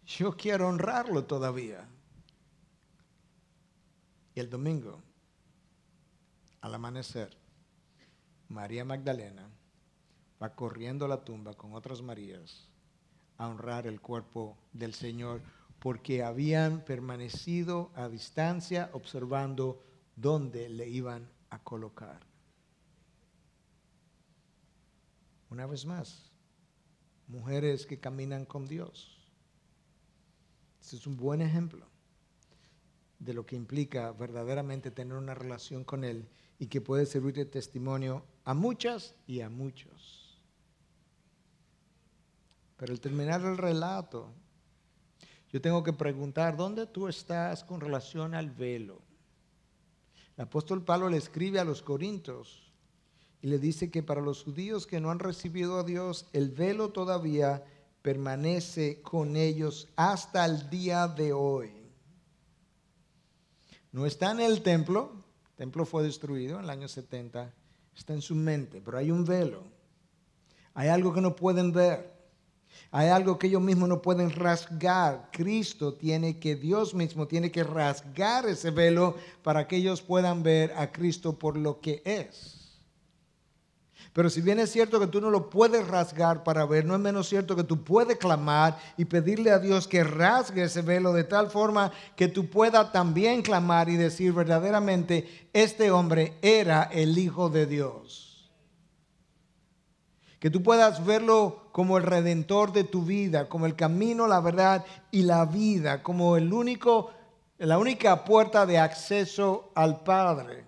Speaker 1: Yo quiero honrarlo todavía. Y el domingo, al amanecer, María Magdalena va corriendo a la tumba con otras Marías a honrar el cuerpo del Señor porque habían permanecido a distancia observando dónde le iban a colocar. Una vez más, mujeres que caminan con Dios. Ese es un buen ejemplo de lo que implica verdaderamente tener una relación con Él y que puede servir de testimonio a muchas y a muchos. Pero al terminar el relato, yo tengo que preguntar, ¿dónde tú estás con relación al velo? El apóstol Pablo le escribe a los Corintios y le dice que para los judíos que no han recibido a Dios, el velo todavía permanece con ellos hasta el día de hoy. No está en el templo, el templo fue destruido en el año 70, está en su mente, pero hay un velo. Hay algo que no pueden ver. Hay algo que ellos mismos no pueden rasgar. Cristo tiene que, Dios mismo tiene que rasgar ese velo para que ellos puedan ver a Cristo por lo que es. Pero si bien es cierto que tú no lo puedes rasgar para ver, no es menos cierto que tú puedes clamar y pedirle a Dios que rasgue ese velo de tal forma que tú puedas también clamar y decir verdaderamente, este hombre era el Hijo de Dios. Que tú puedas verlo como el redentor de tu vida, como el camino, la verdad y la vida, como el único, la única puerta de acceso al Padre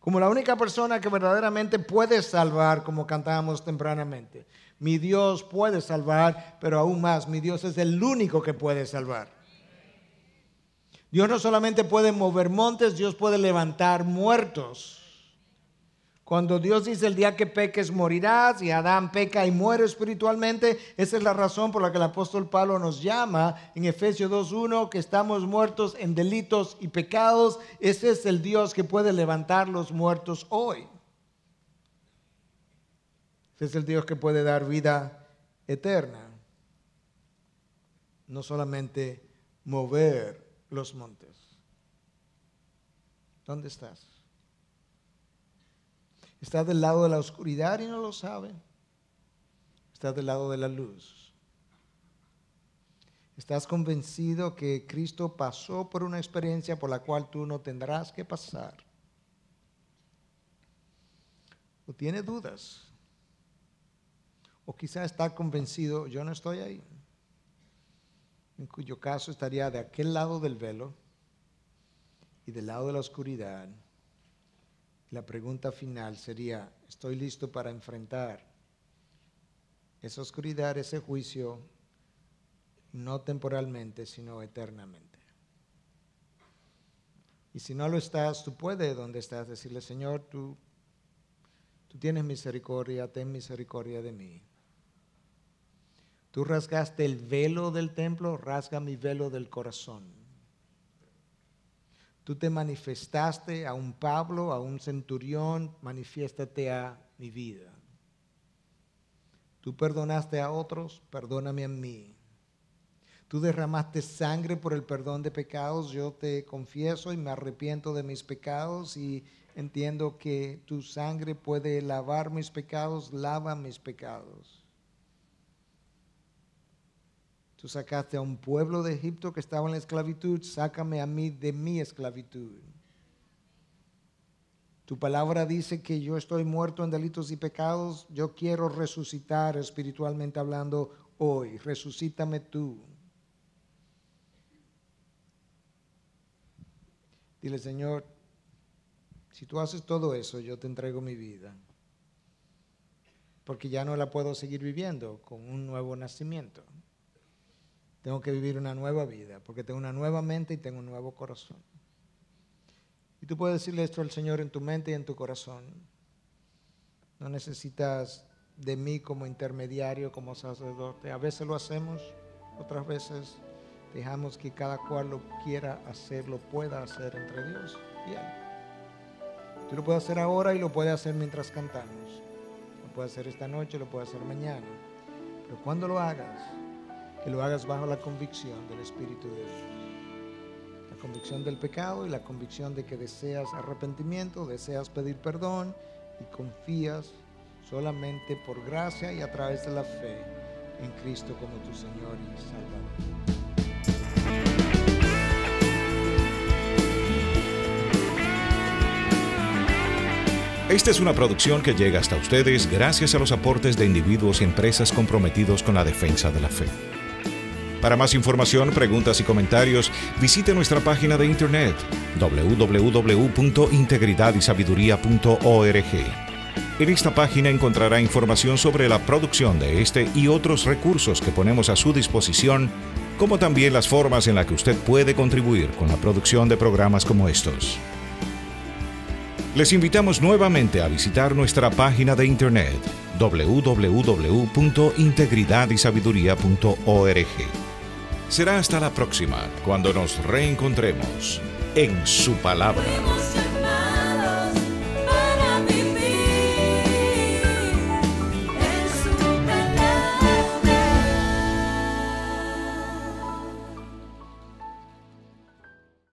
Speaker 1: como la única persona que verdaderamente puede salvar, como cantábamos tempranamente. Mi Dios puede salvar, pero aún más, mi Dios es el único que puede salvar. Dios no solamente puede mover montes, Dios puede levantar muertos. Cuando Dios dice el día que peques morirás y Adán peca y muere espiritualmente, esa es la razón por la que el apóstol Pablo nos llama en Efesios 2.1 que estamos muertos en delitos y pecados. Ese es el Dios que puede levantar los muertos hoy. Ese es el Dios que puede dar vida eterna. No solamente mover los montes. ¿Dónde estás? Estás del lado de la oscuridad y no lo sabe. Estás del lado de la luz. Estás convencido que Cristo pasó por una experiencia por la cual tú no tendrás que pasar. O tiene dudas. O quizás está convencido, yo no estoy ahí. En cuyo caso estaría de aquel lado del velo y del lado de la oscuridad la pregunta final sería, ¿estoy listo para enfrentar esa oscuridad, ese juicio, no temporalmente, sino eternamente? Y si no lo estás, tú puedes donde estás decirle, Señor, tú, tú tienes misericordia, ten misericordia de mí. Tú rasgaste el velo del templo, rasga mi velo del corazón. Tú te manifestaste a un Pablo, a un centurión, manifiéstate a mi vida. Tú perdonaste a otros, perdóname a mí. Tú derramaste sangre por el perdón de pecados, yo te confieso y me arrepiento de mis pecados y entiendo que tu sangre puede lavar mis pecados, lava mis pecados. Tú sacaste a un pueblo de Egipto que estaba en la esclavitud, sácame a mí de mi esclavitud. Tu palabra dice que yo estoy muerto en delitos y pecados, yo quiero resucitar espiritualmente hablando hoy, resucítame tú. Dile, Señor, si tú haces todo eso, yo te entrego mi vida, porque ya no la puedo seguir viviendo con un nuevo nacimiento. Tengo que vivir una nueva vida, porque tengo una nueva mente y tengo un nuevo corazón. Y tú puedes decirle esto al Señor en tu mente y en tu corazón. No necesitas de mí como intermediario, como sacerdote. A veces lo hacemos, otras veces dejamos que cada cual lo quiera hacer, lo pueda hacer entre Dios y Él. Tú lo puedes hacer ahora y lo puedes hacer mientras cantamos. Lo puedes hacer esta noche, lo puedes hacer mañana. Pero cuando lo hagas, que lo hagas bajo la convicción del Espíritu de Dios. La convicción del pecado y la convicción de que deseas arrepentimiento, deseas pedir perdón y confías solamente por gracia y a través de la fe en Cristo como tu Señor y Salvador. Esta es una producción que llega hasta ustedes gracias a los aportes de individuos y empresas comprometidos con la defensa de la fe. Para más información, preguntas y comentarios, visite nuestra página de internet www.integridadysabiduría.org. En esta página encontrará información sobre la producción de este y otros recursos que ponemos a su disposición, como también las formas en las que usted puede contribuir con la producción de programas como estos. Les invitamos nuevamente a visitar nuestra página de internet www.integridadysabiduría.org. Será hasta la próxima, cuando nos reencontremos en su palabra.